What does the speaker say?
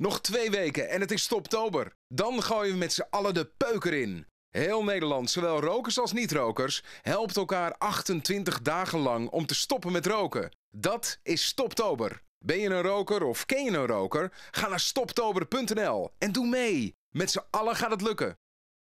Nog twee weken en het is stoptober. Dan gooien we met z'n allen de peuker in. Heel Nederland, zowel rokers als niet-rokers, helpt elkaar 28 dagen lang om te stoppen met roken. Dat is stoptober. Ben je een roker of ken je een roker? Ga naar stoptober.nl en doe mee. Met z'n allen gaat het lukken.